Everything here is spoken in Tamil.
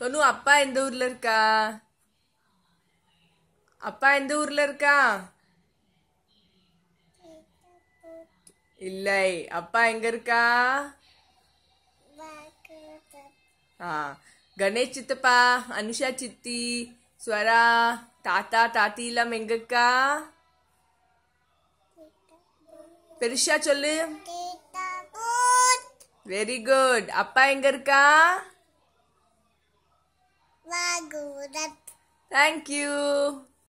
சொன்னு அப்பா எந்த ஊர்ல இருக்கா அப்பா எந்த ஊர்ல இருக்கா இல்லை அப்பா எங்க இருக்கா கணேஷ் சித்தப்பா அனுஷா சித்தி ஸ்வரா தாத்தா தாத்தி எல்லாம் எங்க இருக்கா பெருஷா சொல்லு வெரி குட் அப்பா எங்க இருக்கா that. Thank you.